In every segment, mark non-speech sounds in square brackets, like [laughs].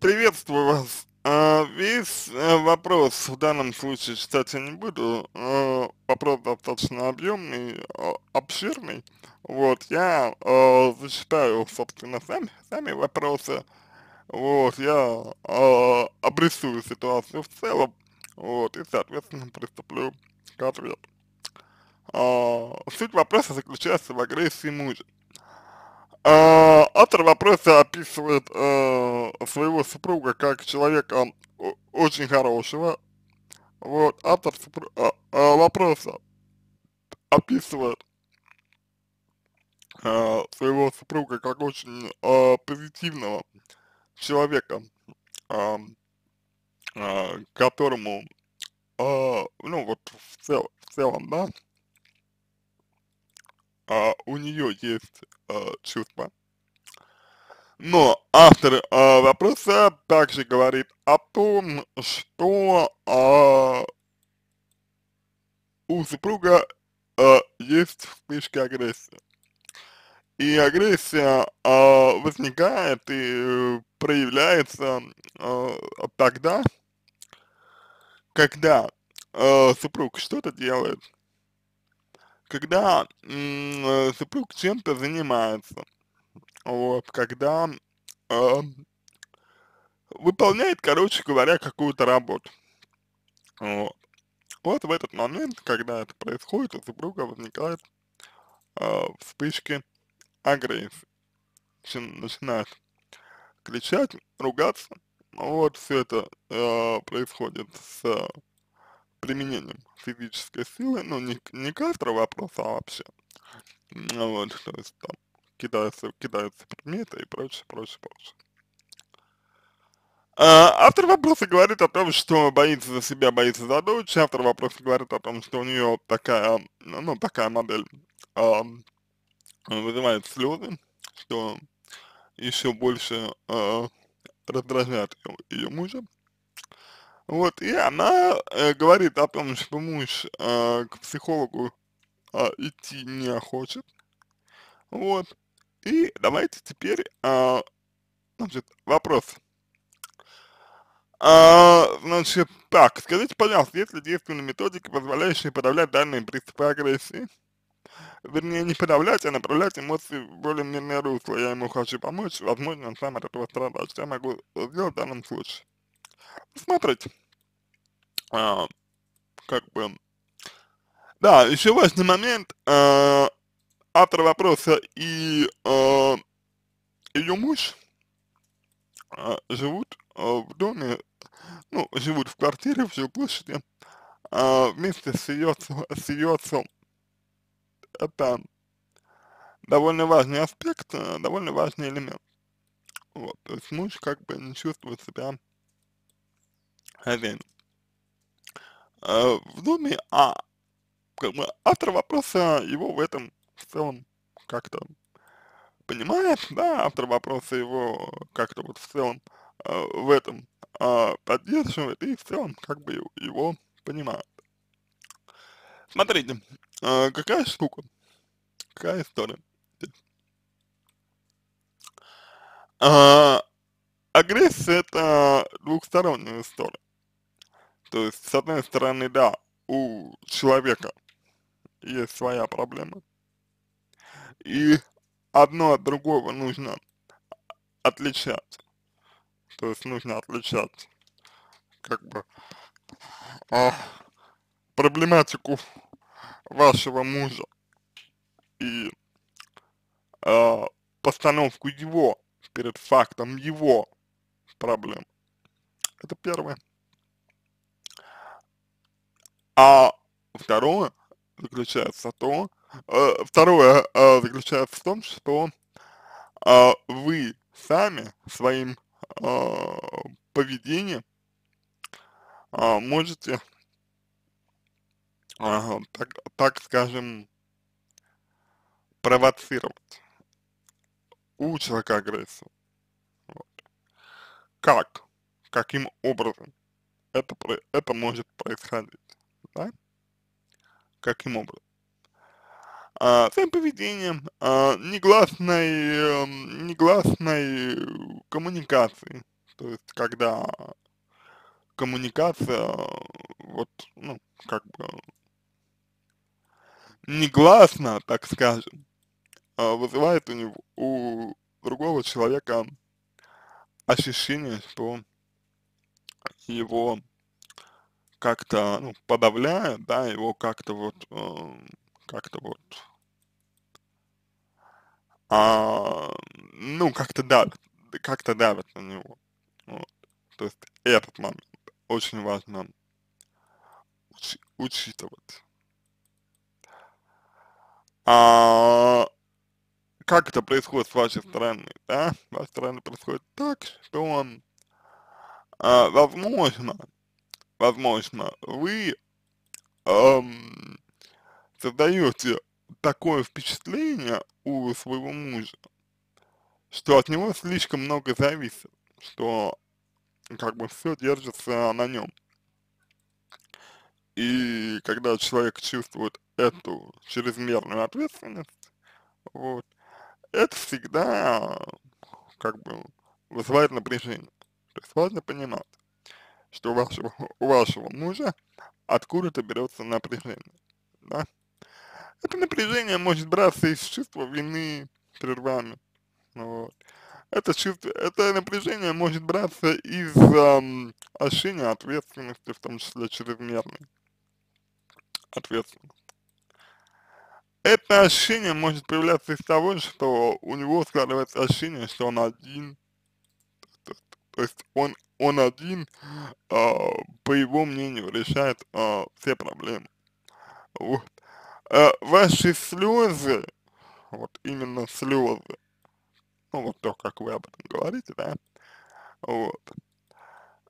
Приветствую вас. А, весь э, вопрос в данном случае читать я не буду. вопрос э, достаточно объемный, обширный. Вот, я э, зачитаю, собственно, сами, сами вопросы. Вот, я обрисую ситуацию в целом. Вот, и, соответственно, приступлю к ответу. А, суть вопроса заключается в агрессии мужа. А, автор вопроса описывает э, своего супруга как человека очень хорошего. Вот, автор супру... А, а, вопроса описывает э, своего супруга как очень э, позитивного человека, которому, ну вот в, цел, в целом, да, а, у нее есть а, чувства. Но автор а, вопроса также говорит о том, что а, у супруга а, есть вспышка агрессии. И агрессия а, возникает и проявляется а, тогда, когда а, супруг что-то делает, когда м, э, супруг чем-то занимается, вот, когда э, выполняет, короче говоря, какую-то работу. Вот. вот в этот момент, когда это происходит, у супруга возникает э, вспышки агрессии. Начинает кричать, ругаться. Вот все это э, происходит с применением физической силы, ну не, не кастро вопроса а вообще, ну, вот, то есть там кидаются, кидаются предметы и прочее, прочее, прочее. А, автор вопроса говорит о том, что боится за себя, боится за дочь. Автор вопроса говорит о том, что у нее такая, ну, такая модель а, вызывает слезы, что еще больше а, раздражает ее мужа. Вот, и она э, говорит о том, что муж э, к психологу э, идти не хочет. Вот. И давайте теперь, э, значит, вопрос. А, значит, так, скажите, пожалуйста, есть ли действенные методики, позволяющие подавлять данные приступы агрессии? Вернее, не подавлять, а направлять эмоции в более мирное русло. Я ему хочу помочь, возможно, он сам от этого страдает. Что я могу сделать в данном случае? смотрите, а, как бы, да, еще важный момент, а, автор вопроса и а, ее муж живут в доме, ну, живут в квартире в жилплощади вместе с ее, с ее отцом. Это довольно важный аспект, э, довольно важный элемент. Вот, то есть муж как бы не чувствует себя Хазяин. Э, в доме, а как бы автор вопроса его в этом в целом как-то понимает, да, автор вопроса его как-то вот в целом э, в этом э, поддерживает и в целом как бы его понимает. Смотрите, э, какая штука, какая история. Э, агрессия это двухсторонняя история. То есть, с одной стороны, да, у человека есть своя проблема. И одно от другого нужно отличать. То есть нужно отличать как бы а, проблематику вашего мужа и а, постановку его перед фактом его проблем. Это первое. А второе заключается в том, э, второе э, заключается в том, что э, вы сами своим поведением можете, так, так скажем, провоцировать у человека агрессию. Вот. Как? Каким образом это, это может происходить? Да? Каким образом? А, своим поведением, а, негласной, эм, негласной коммуникации. То есть, когда коммуникация, вот, ну, как бы, негласно, так скажем, а, вызывает у, него, у другого человека ощущение, что его как-то ну, подавляя да, его как-то вот, эм, как-то вот, а, ну, как-то давит, как-то давит на него. Вот. То есть этот момент очень важно уч учитывать. А, как это происходит с вашей стороны, да? С вашей стороны происходит так, что он, а, возможно, возможно, вы эм, создаете такое впечатление у своего мужа, что от него слишком много зависит, что как бы все держится на нем. И когда человек чувствует эту чрезмерную ответственность, вот, это всегда как бы вызывает напряжение. То есть важно понимать, что у вашего, [laughs] у вашего мужа откуда-то берется напряжение, да? Это напряжение может браться из чувства вины перед вами, вот. Это чувство, это напряжение может браться из эм, ощущения ответственности, в том числе чрезмерной ответственности. Это ощущение может появляться из того, что у него складывается ощущение, что он один, то, то есть он он один, э, по его мнению, решает э, все проблемы. Вот. Э, ваши слезы, вот именно слезы, ну вот то, как вы об этом говорите, да, вот,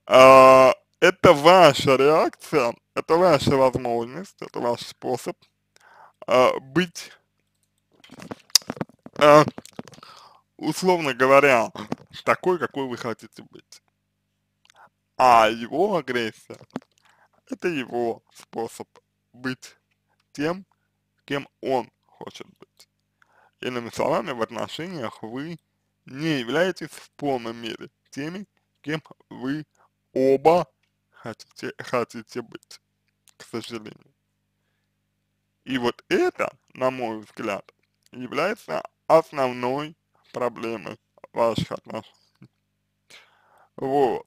э, это ваша реакция, это ваша возможность, это ваш способ э, быть, э, условно говоря, такой, какой вы хотите быть. А его агрессия – это его способ быть тем, кем он хочет быть. Иными словами, в отношениях вы не являетесь в полной мере теми, кем вы оба хотите, хотите быть, к сожалению. И вот это, на мой взгляд, является основной проблемой ваших отношений. Вот.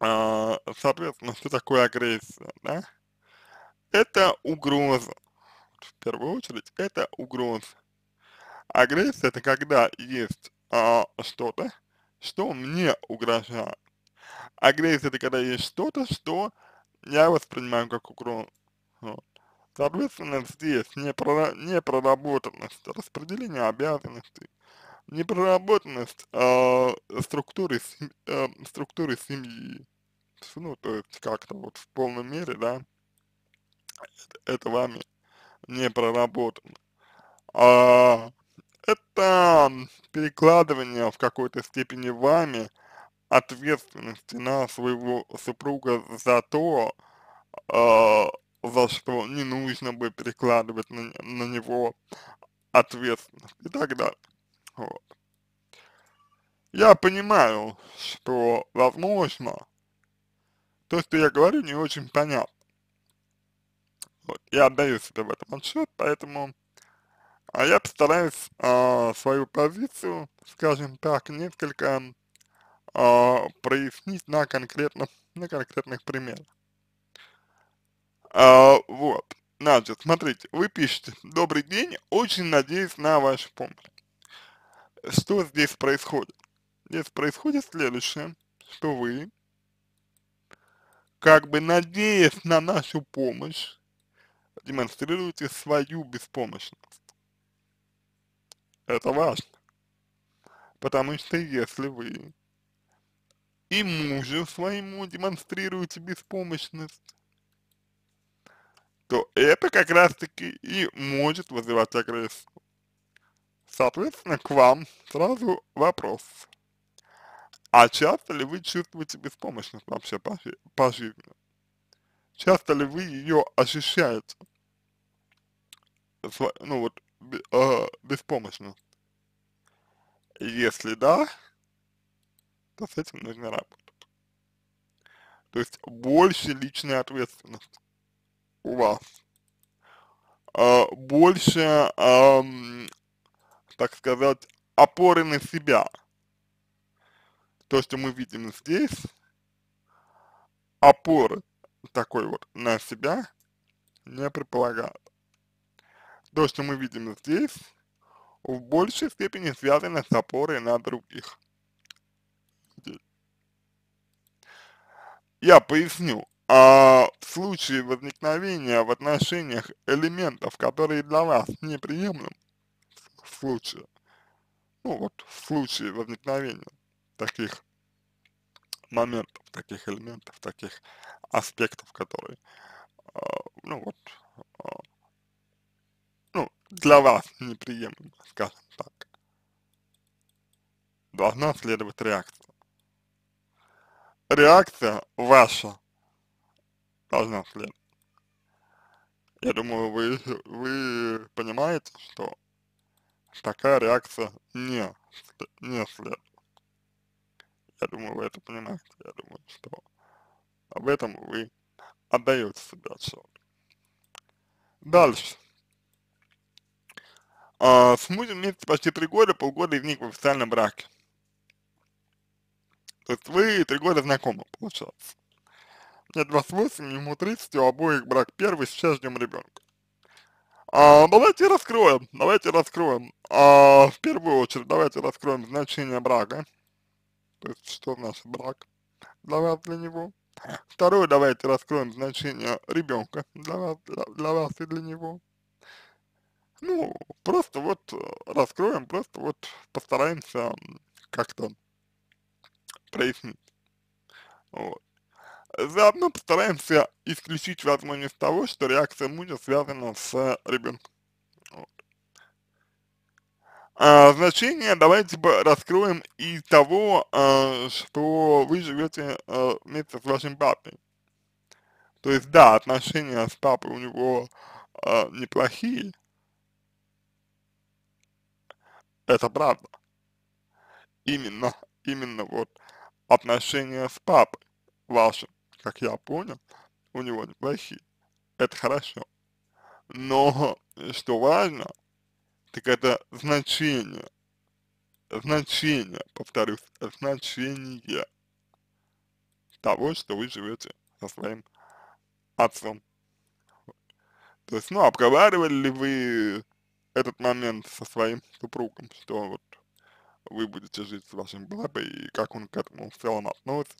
А, соответственно, что такое агрессия, да? Это угроза. В первую очередь, это угроза. Агрессия – это когда есть а, что-то, что мне угрожает. Агрессия – это когда есть что-то, что я воспринимаю как угрозу. Соответственно, здесь не, про, не проработанность распределения обязанностей непроработанность э, а структуры, э, структуры семьи, ну, то есть как-то вот в полном мере, да, это, это вами не проработано. А, это перекладывание в какой-то степени вами ответственности на своего супруга за то, э, за что не нужно бы перекладывать на, на него ответственность и так далее. Вот. Я понимаю, что, возможно, то, что я говорю, не очень понятно. Вот, я отдаю себе в этом отчет, поэтому а я постараюсь а, свою позицию, скажем так, несколько а, прояснить на конкретных, на конкретных примерах. А, вот, значит, смотрите, вы пишете, добрый день, очень надеюсь на вашу помощь. Что здесь происходит? Здесь происходит следующее, что вы, как бы надеясь на нашу помощь, демонстрируете свою беспомощность. Это важно. Потому что если вы и мужу своему демонстрируете беспомощность, то это как раз таки и может вызывать агрессию. Соответственно, к вам сразу вопрос. А часто ли вы чувствуете беспомощность вообще по, по жизни? Часто ли вы ее ощущаете? Ну вот, э, беспомощность. Если да, то с этим нужно работать. То есть больше личной ответственности у вас. Э, больше э, так сказать, опоры на себя. То, что мы видим здесь, опор такой вот на себя не предполагает. То, что мы видим здесь, в большей степени связано с опорой на других. Я поясню. А в случае возникновения в отношениях элементов, которые для вас неприемлемы, в случае, ну вот в случае возникновения таких моментов, таких элементов, таких аспектов, которые, э, ну вот, э, ну, для вас неприемлемы, скажем так, должна следовать реакция. Реакция ваша должна следовать. Я думаю, вы, вы понимаете, что такая реакция не, не следует. Я думаю, вы это понимаете. Я думаю, что об этом вы отдаете себе отчет. Дальше. А, с мужем вместе почти три года, полгода из них в официальном браке. То есть вы три года знакомы, получается. Мне 28, ему 30, у обоих брак первый, сейчас ждем ребенка. А, давайте раскроем, давайте раскроем. А, в первую очередь давайте раскроем значение брака. То есть, что значит брак для вас, для него. Второе, давайте раскроем значение ребенка для вас, для, вас и для него. Ну, просто вот э, раскроем, просто вот постараемся как-то прояснить. Вот. Заодно постараемся исключить возможность того, что реакция мужа связана с э, ребенком. А, значение давайте раскроем и того, а, что вы живете а, э, вместе с вашим папой. То есть, да, отношения с папой у него а, неплохие, это правда. Именно, именно вот отношения с папой вашим как я понял, у него в Это хорошо. Но что важно, так это значение. Значение, повторюсь, значение того, что вы живете со своим отцом. То есть, ну, обговаривали ли вы этот момент со своим супругом, что вот вы будете жить с вашим бабой, и как он к этому в целом относится?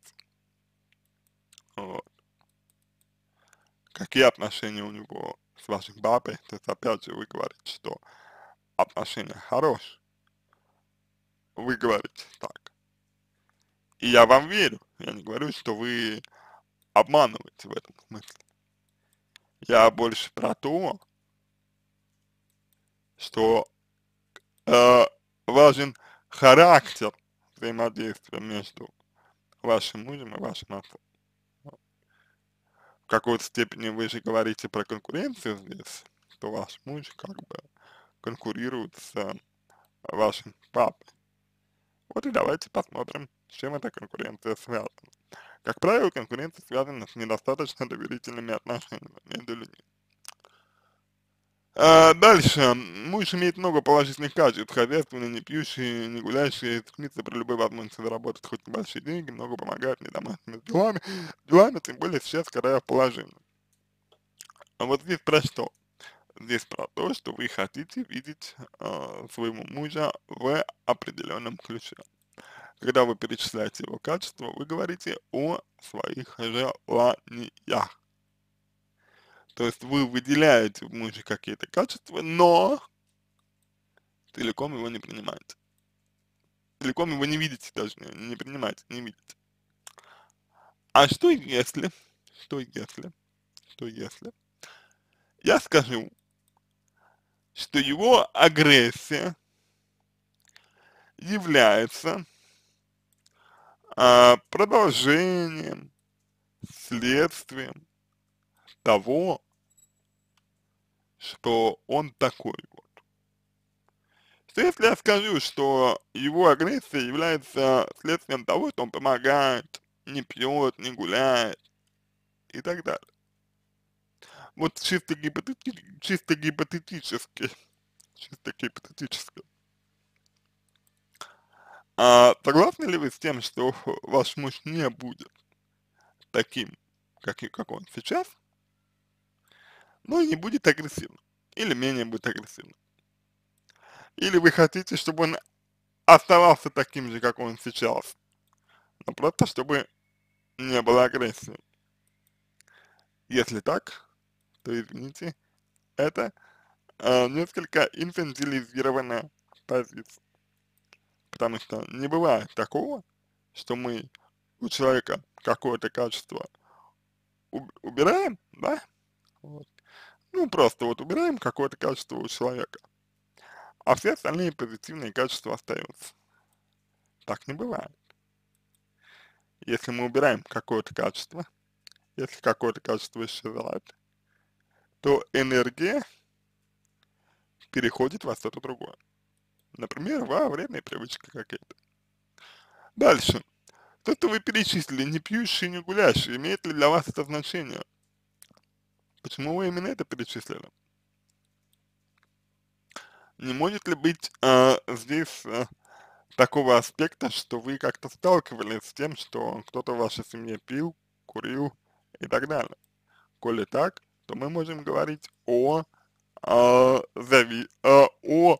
Вот. Какие отношения у него с вашей бабой? То есть, опять же, вы говорите, что отношения хорошие. Вы говорите так. И я вам верю. Я не говорю, что вы обманываете в этом смысле. Я больше про то, что э, важен характер взаимодействия между вашим мужем и вашим отцом в какой-то степени вы же говорите про конкуренцию здесь, то ваш муж как бы конкурирует с э, вашим папой. Вот и давайте посмотрим, с чем эта конкуренция связана. Как правило, конкуренция связана с недостаточно доверительными отношениями между людьми. А, дальше. Муж имеет много положительных качеств. Хозяйственный, не пьющий, не гуляющий, стремится при любой возможности заработать хоть небольшие деньги, много помогает мне домашними делами, делами, тем более сейчас, когда я в положении. А вот здесь про что? Здесь про то, что вы хотите видеть э, своего мужа в определенном ключе. Когда вы перечисляете его качество, вы говорите о своих желаниях. То есть вы выделяете в муже какие-то качества, но целиком его не принимаете. Целиком его не видите даже, не, не принимаете, не видите. А что если, что если, что если, я скажу, что его агрессия является а, продолжением, следствием того, что он такой вот. Что если я скажу, что его агрессия является следствием того, что он помогает, не пьет, не гуляет и так далее. Вот чисто, гипотети чисто гипотетически, чисто гипотетически. А согласны ли вы с тем, что ваш муж не будет таким, как, как он сейчас, но ну, не будет агрессивным. Или менее будет агрессивным. Или вы хотите, чтобы он оставался таким же, как он сейчас. Но просто, чтобы не было агрессии. Если так, то извините, это э, несколько инфантилизированная позиция. Потому что не бывает такого, что мы у человека какое-то качество убираем, да, вот, ну, просто вот убираем какое-то качество у человека, а все остальные позитивные качества остаются. Так не бывает. Если мы убираем какое-то качество, если какое-то качество исчезает, то энергия переходит во что-то другое. Например, во вредные привычки какие-то. Дальше. То, что вы перечислили, не пьющие, не гулящие, имеет ли для вас это значение? Почему вы именно это перечислили? Не может ли быть э, здесь э, такого аспекта, что вы как-то сталкивались с тем, что кто-то в вашей семье пил, курил и так далее? Коли так, то мы можем говорить о, э, зави, э, о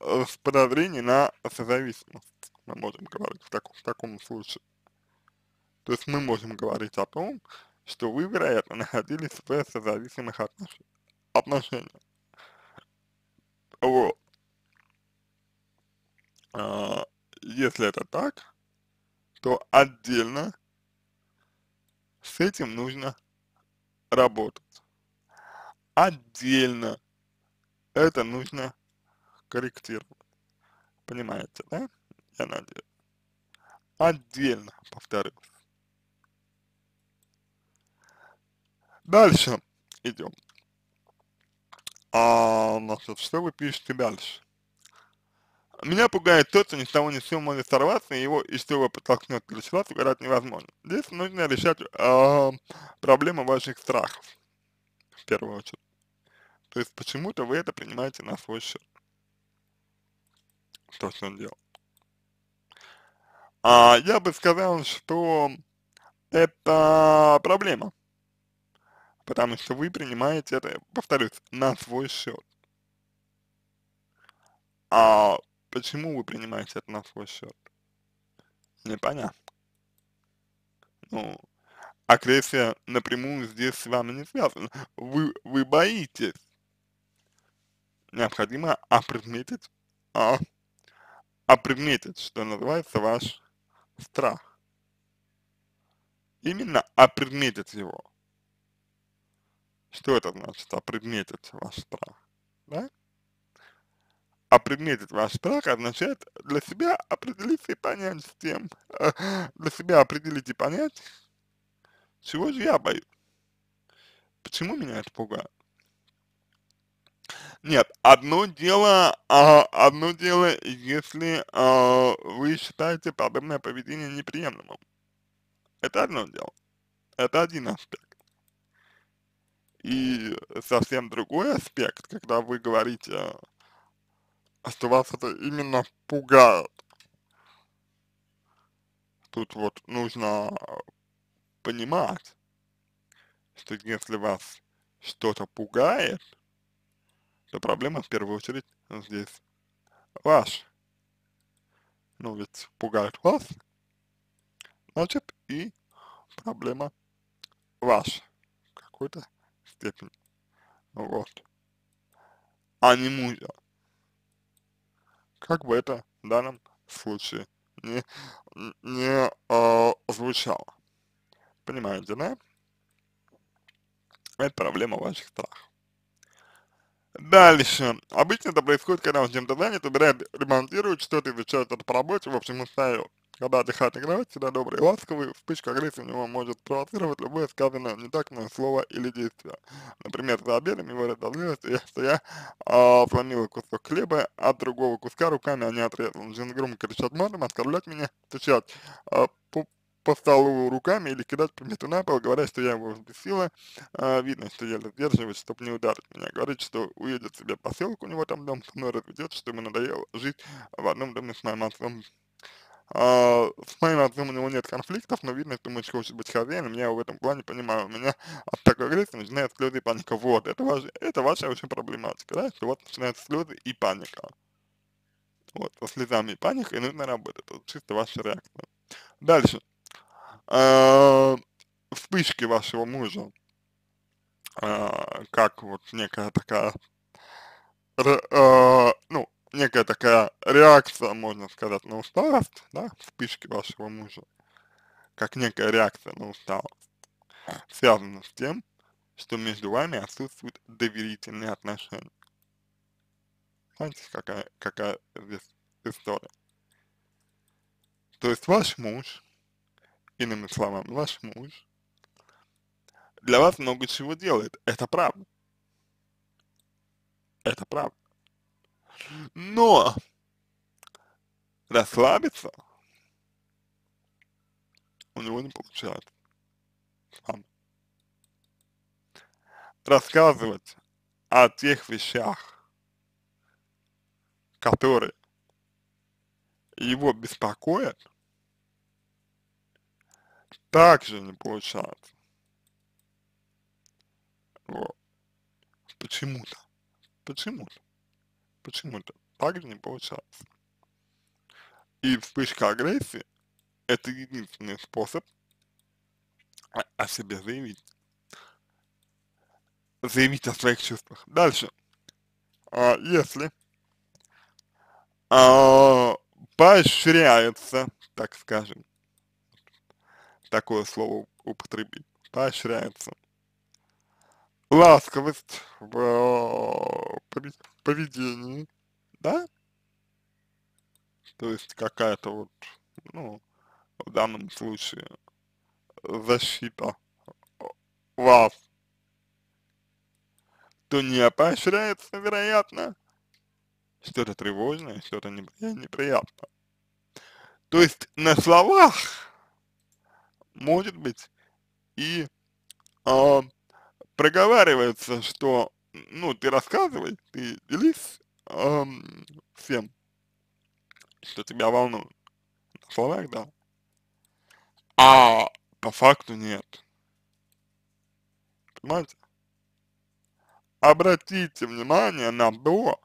э, подозрении на созависимость. Мы можем говорить в, так, в таком случае. То есть мы можем говорить о том, что вы, вероятно, [laughs] находились в стрессозависимых отнош... отношениях. Вот. А, если это так, то отдельно с этим нужно работать. Отдельно это нужно корректировать. Понимаете, да? Я надеюсь. Отдельно, повторюсь. Дальше идем. А, значит, ну что вы пишете дальше? Меня пугает тот, что ни с того ни с сего может сорваться, и его из чего подтолкнет перечислать, угадать невозможно. Здесь нужно решать э, а, проблемы ваших страхов, в первую очередь. То есть почему-то вы это принимаете на свой счет. То, что он делал. А, я бы сказал, что это проблема потому что вы принимаете это, повторюсь, на свой счет. А почему вы принимаете это на свой счет? Непонятно. Ну, агрессия напрямую здесь с вами не связана. Вы, вы боитесь. Необходимо опредметить, а, опредметить, что называется, ваш страх. Именно опредметить его. Что это значит? Опредметить ваш страх, да? Опредметить ваш страх означает для себя определиться и понять с тем, э, для себя определить и понять, чего же я боюсь, почему меня это пугает. Нет, одно дело, а, одно дело, если а, вы считаете подобное поведение неприемлемым. Это одно дело. Это один аспект. И совсем другой аспект, когда вы говорите, что вас это именно пугает. Тут вот нужно понимать, что если вас что-то пугает, то проблема в первую очередь здесь ваш. Ну ведь пугает вас, значит и проблема ваша какой-то степень. Вот. А не муза. Как бы это в данном случае не, не э, звучало. Понимаете, да? Это проблема ваших страхов. Дальше. Обычно это происходит, когда он чем-то занят, убирает, ремонтирует, что-то изучает это по работе, в общем, устает. Когда отдыхает играть, всегда добрый и ласковый, вспышка агрессии у него может провоцировать любое сказанное не так мной слово или действие. Например, за обедом его разозлилось, что я э, а, сломила кусок хлеба от другого куска руками, а не отрезал. Начинает громко кричать матом, оскорблять меня, стучать э, а, по, по столу руками или кидать предметы на пол, говоря, что я его взбесила. Э, видно, что еле сдерживает, чтобы не ударить меня. Говорит, что уедет себе в поселок, у него там дом, со мной разведется, что ему надоело жить в одном доме с моим отцом с моим отцом у него нет конфликтов, но видно, что мальчик хочет быть хозяином, я в этом плане понимаю. У меня от такой агрессии начинает слезы и паника. Вот, это, ваш, это ваша очень проблематика, да, что у начинают слезы и паника. Вот, со слезами и паникой нужно работать, это чисто ваша реакция. Дальше. А, вспышки вашего мужа, а, как вот некая такая, а, ну, некая такая реакция, можно сказать, на усталость, да, в спички вашего мужа, как некая реакция на усталость, связана с тем, что между вами отсутствуют доверительные отношения. Понимаете, какая, какая здесь история? То есть ваш муж, иными словами, ваш муж для вас много чего делает, это правда. Это правда. Но расслабиться у него не получается. Рассказывать о тех вещах, которые его беспокоят, также не получается. Вот. Почему-то. Почему-то. Почему-то также не получалось. И вспышка агрессии – это единственный способ о, себе заявить. Заявить о своих чувствах. Дальше. А, если а, поощряется, так скажем, такое слово употребить, поощряется ласковость в, в э, поведении, да? То есть какая-то вот, ну, в данном случае защита вас, то не поощряется, вероятно, что-то тревожное, что-то неприятное. То есть на словах может быть и э, проговаривается, что ну, ты рассказывай, ты делись эм, всем, что тебя волнует. На словах, да. А по факту нет. Понимаете? Обратите внимание на то,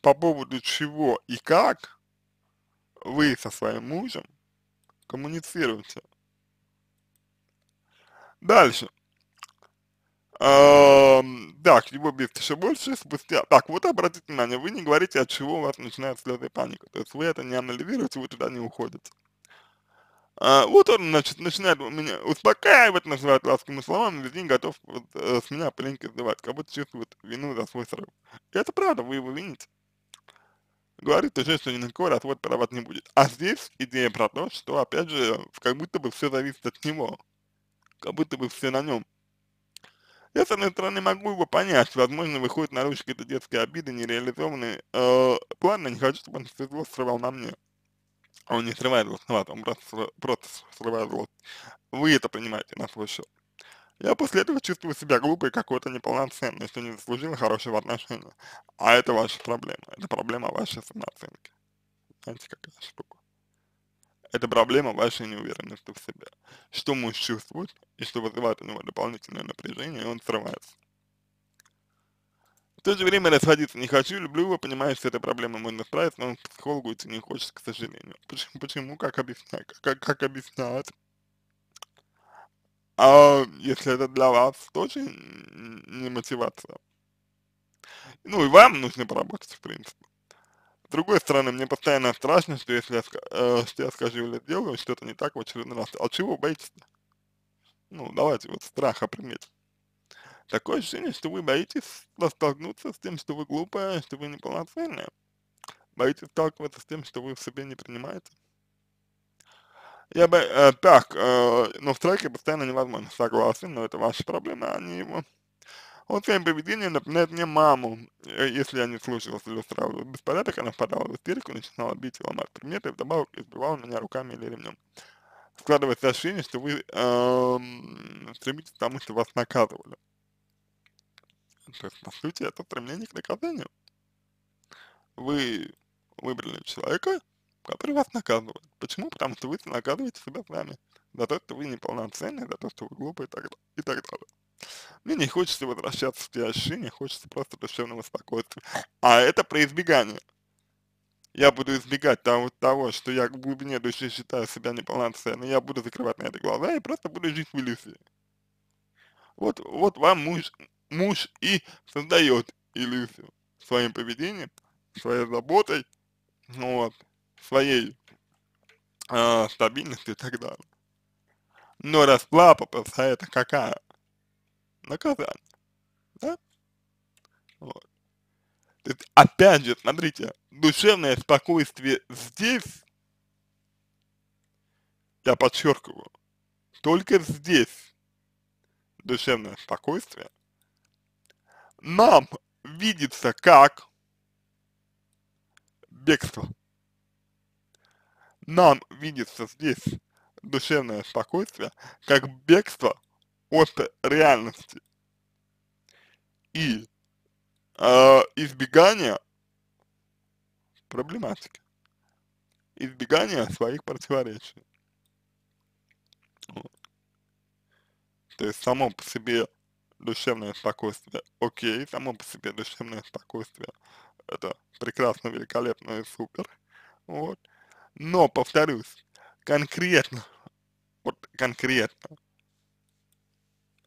по поводу чего и как вы со своим мужем коммуницируете. Дальше. Да, Так, любовь все больше, спустя... Так, вот обратите внимание, вы не говорите, от чего у вас начинает слезы и паника. То есть вы это не анализируете, вы туда не уходите. А, вот он, значит, начинает меня успокаивать, называет ласковыми словами, весь день готов вот, э, с меня пленки сдавать, как будто чувствует вину за свой срыв. И это правда, вы его вините. Говорит уже, что никакой развод права не будет. А здесь идея про то, что, опять же, как будто бы все зависит от него. Как будто бы все на нем. Я, с одной стороны, могу его понять. Возможно, выходит наружу какие-то детские обиды, нереализованные э, планы. Не хочу, чтобы он все зло срывал на мне. Он не срывает злостновато, он просто, просто срывает злость. Вы это понимаете на свой счет. Я после этого чувствую себя глупой, какой-то неполноценной, что не заслужил хорошего отношения. А это ваша проблема. Это проблема вашей самооценки. Знаете, какая штука. Это проблема вашей неуверенности в себе. Что муж чувствует, и что вызывает у него дополнительное напряжение, и он срывается. В то же время расходиться не хочу, люблю его, понимаю, что эта проблема можно справиться, но он психологу идти не хочет, к сожалению. Почему, почему как объяснять, как, как объяснять? А если это для вас, тоже не мотивация. Ну и вам нужно поработать, в принципе. С другой стороны, мне постоянно страшно, что если я, э, что я скажу или сделаю что-то не так в очередной раз. А чего боитесь-то? Ну, давайте вот страха приметим. Такое ощущение, что вы боитесь столкнуться с тем, что вы глупая, что вы неполноценная. Боитесь сталкиваться с тем, что вы в себе не принимаете. Я бы, э, так, э, но в треке постоянно невозможно, согласен, но это ваши проблемы, а не его. Он своим поведением напоминает мне маму. Э, если я не слушалась или устраивала беспорядок, она впадала в истерику, начинала бить его ломать предметы, вдобавок избивала меня руками или ремнем. Складывается ощущение, что вы эм, стремитесь к тому, что вас наказывали. То есть, по сути, это стремление к наказанию. Вы выбрали человека, который вас наказывает. Почему? Потому что вы наказываете себя сами за то, что вы неполноценны, за то, что вы глупы и так, и так далее. Мне не хочется возвращаться в те ощущения, хочется просто душевного спокойствия. А это про избегание. Я буду избегать того, того, что я в глубине души считаю себя неполноценным, я буду закрывать на это глаза и просто буду жить в иллюзии. Вот, вот вам муж, муж и создает иллюзию своим поведением, своей заботой, ну вот, своей э, стабильностью и так далее. Но расплата это какая? наказание. Да? Вот. То есть, опять же, смотрите, душевное спокойствие здесь, я подчеркиваю, только здесь душевное спокойствие нам видится как бегство. Нам видится здесь душевное спокойствие как бегство от реальности. И э, избегание проблематики, избегания своих противоречий. Вот. То есть само по себе душевное спокойствие, окей, само по себе душевное спокойствие, это прекрасно, великолепно и супер, вот. Но, повторюсь, конкретно, вот конкретно,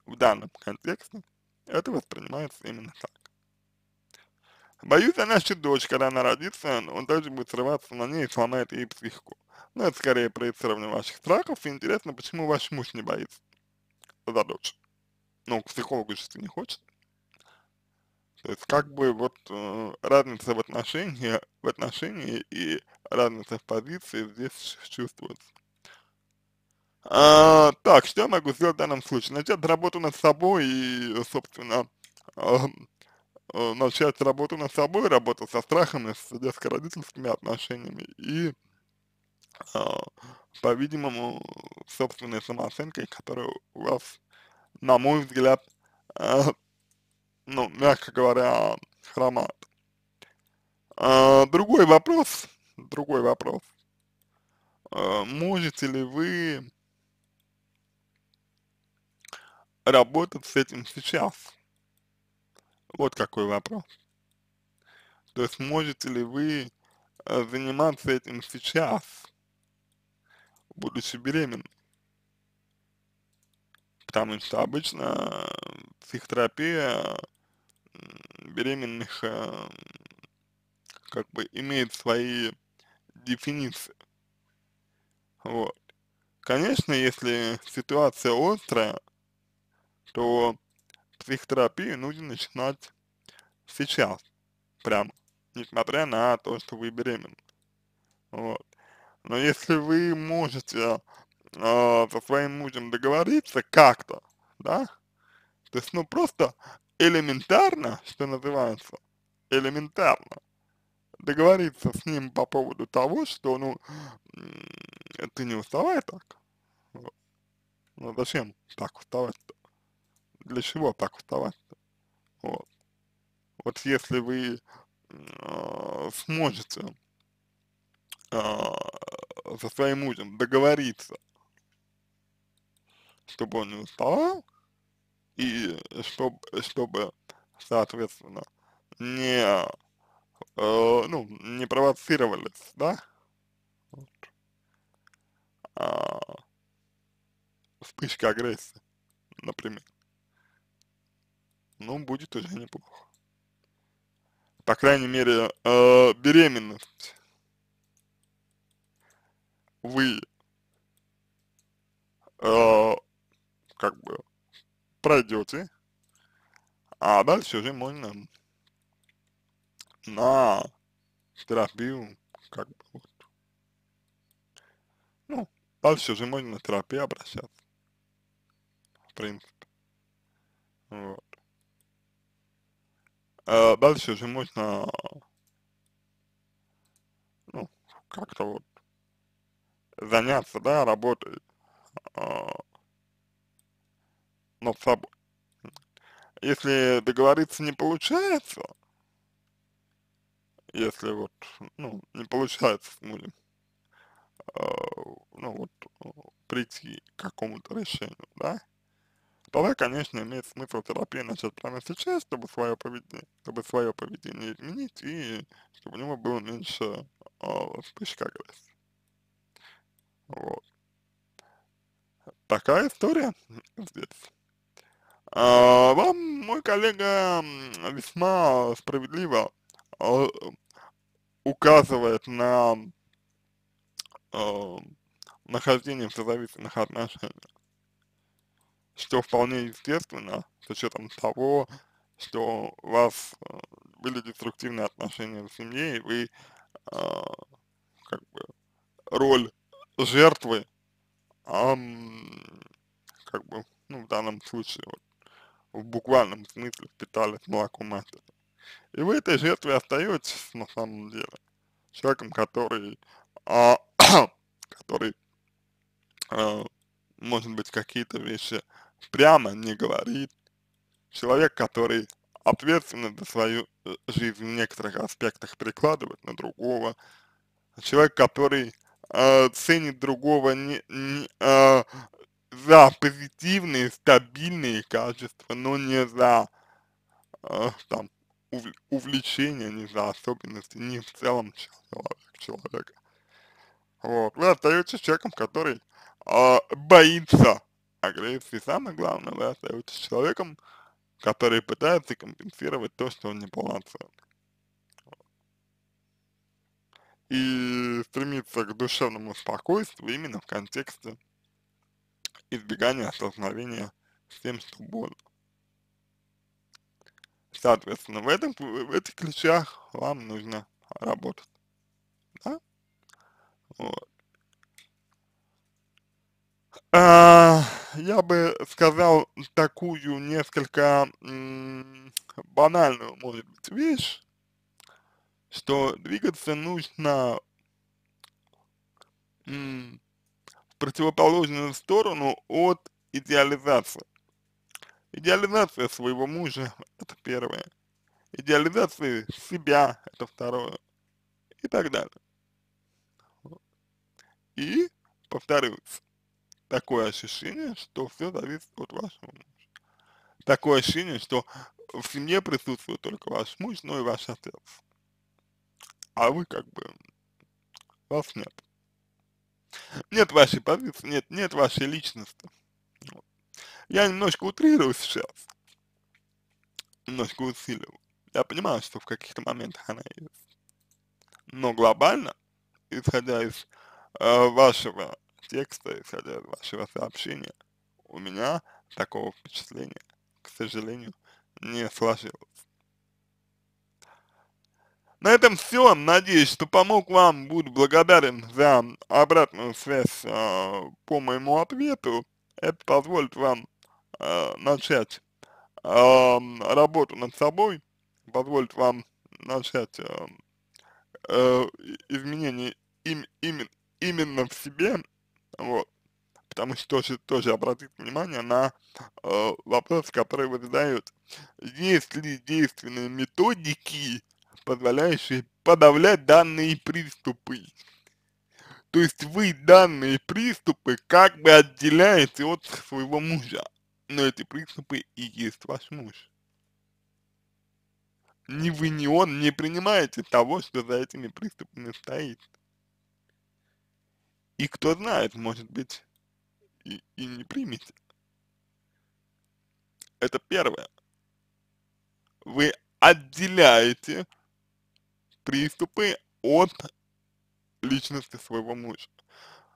в данном контексте это воспринимается именно так. Боюсь за нашу дочь, когда она родится, он также будет срываться на ней и сломает ей психику. Но это скорее проецирование ваших страхов, и интересно, почему ваш муж не боится за дочь. Ну, к психологу сейчас не хочет. То есть, как бы, вот, э, разница в отношении, в отношении и разница в позиции здесь чувствуется. А, так, что я могу сделать в данном случае? Начать работу над собой и, собственно, а, а, начать работу над собой, работу со страхами, с детско-родительскими отношениями и, а, по-видимому, собственной самооценкой, которая у вас, на мой взгляд, ну, мягко говоря, хромат. другой вопрос, другой вопрос. можете ли вы работать с этим сейчас? Вот какой вопрос. То есть можете ли вы э, заниматься этим сейчас, будучи беременной? Потому что обычно э, психотерапия беременных э, как бы имеет свои дефиниции. Вот. Конечно, если ситуация острая, то психотерапию нужно начинать сейчас, прямо, несмотря на то, что вы беременны. Вот. Но если вы можете э, со своим мужем договориться как-то, да, то есть, ну, просто элементарно, что называется, элементарно, договориться с ним по поводу того, что, ну, ты не уставай так. Вот. Ну, зачем так уставать-то? для чего так оставаться? Вот. Вот если вы э, сможете э, со своим мужем договориться, чтобы он не уставал, и чтобы, чтобы соответственно, не, а, э, ну, не провоцировались, да, вот. а, вспышка агрессии, например ну, будет уже неплохо. По крайней мере, э, беременность вы э, как бы пройдете, а дальше уже можно на терапию, как бы вот. Ну, дальше уже можно на терапию обращаться. В принципе. Вот. Э, дальше же можно ну, как-то вот заняться, да, работой а, над собой. Если договориться не получается, если вот, ну, не получается будем, э, ну, вот, прийти к какому-то решению, да, Тогда, конечно, имеет смысл терапия начать прямо сейчас, чтобы свое поведение, чтобы свое поведение изменить и чтобы у него было меньше э, вспышек агрессии. Вот. Такая история здесь. А, вам мой коллега весьма справедливо а, указывает на а, нахождение в созависимых отношениях что вполне естественно, с учетом того, что у вас э, были деструктивные отношения в семье, и вы э, как бы роль жертвы, э, как бы, ну, в данном случае, вот, в буквальном смысле впитали с молоком матери. И вы этой жертвой остаетесь, на самом деле, человеком, который, а, [coughs] который, а, может быть, какие-то вещи прямо не говорит. Человек, который ответственно за свою э, жизнь в некоторых аспектах перекладывает на другого. Человек, который э, ценит другого не, не, э, за позитивные, стабильные качества, но не за э, там, увлечения, не за особенности, не в целом человек, человека. Вот. Вы остаетесь человеком, который э, боится агрессии самое главное, вы остаетесь человеком, который пытается компенсировать то, что он не полноценен. И стремится к душевному спокойствию именно в контексте избегания столкновения с тем, что больно. Соответственно, в, этом, в этих ключах вам нужно работать. Да? Вот. А, я бы сказал такую несколько банальную, может быть, вещь, что двигаться нужно в противоположную сторону от идеализации. Идеализация своего мужа – это первое. Идеализация себя – это второе. И так далее. И, повторюсь, такое ощущение, что все зависит от вашего мужа. Такое ощущение, что в семье присутствует только ваш муж, но и ваш отец. А вы как бы, вас нет. Нет вашей позиции, нет, нет вашей личности. Я немножко утрирую сейчас, немножко усиливаю. Я понимаю, что в каких-то моментах она есть. Но глобально, исходя из э, вашего текста, исходя из вашего сообщения. У меня такого впечатления, к сожалению, не сложилось. На этом все. Надеюсь, что помог вам. Буду благодарен за обратную связь э, по моему ответу. Это позволит вам э, начать э, работу над собой, позволит вам начать э, э, изменения им, им, именно в себе вот. Потому что тоже, тоже обратить внимание на э, вопросы, которые вы задают. Есть ли действенные методики, позволяющие подавлять данные приступы? То есть вы данные приступы как бы отделяете от своего мужа, но эти приступы и есть ваш муж. Ни вы, ни он не принимаете того, что за этими приступами стоит. И кто знает, может быть, и, и не примете. Это первое. Вы отделяете приступы от личности своего мужа.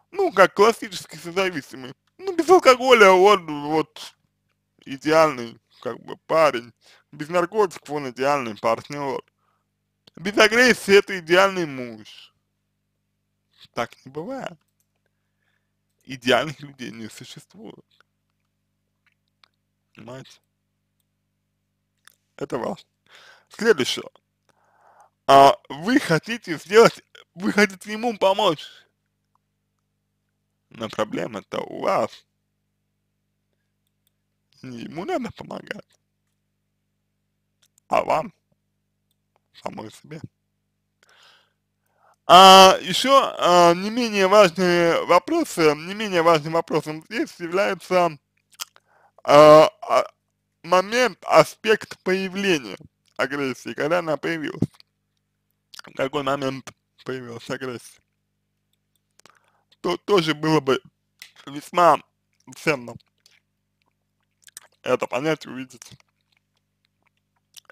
Ну, как классический созависимый. Ну, без алкоголя он вот идеальный как бы парень. Без наркотиков он идеальный партнер. Без агрессии это идеальный муж. Так не бывает идеальных людей не существует. Понимаете? Это важно. Следующее. А вы хотите сделать, вы хотите ему помочь. Но проблема-то у вас. Не ему надо помогать, а вам, самой себе. А еще а, не менее важные вопросы, не менее важным вопросом здесь является а, а, момент, аспект появления агрессии, когда она появилась. Какой момент появилась агрессия? То тоже было бы весьма ценно это понять, увидеть,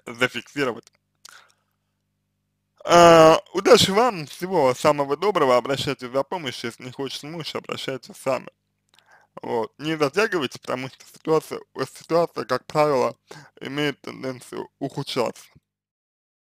зафиксировать. А, удачи вам, всего самого доброго, обращайтесь за помощью, если не хочешь муж, обращайтесь сами. Вот. Не затягивайте, потому что ситуация, ситуация, как правило, имеет тенденцию ухудшаться.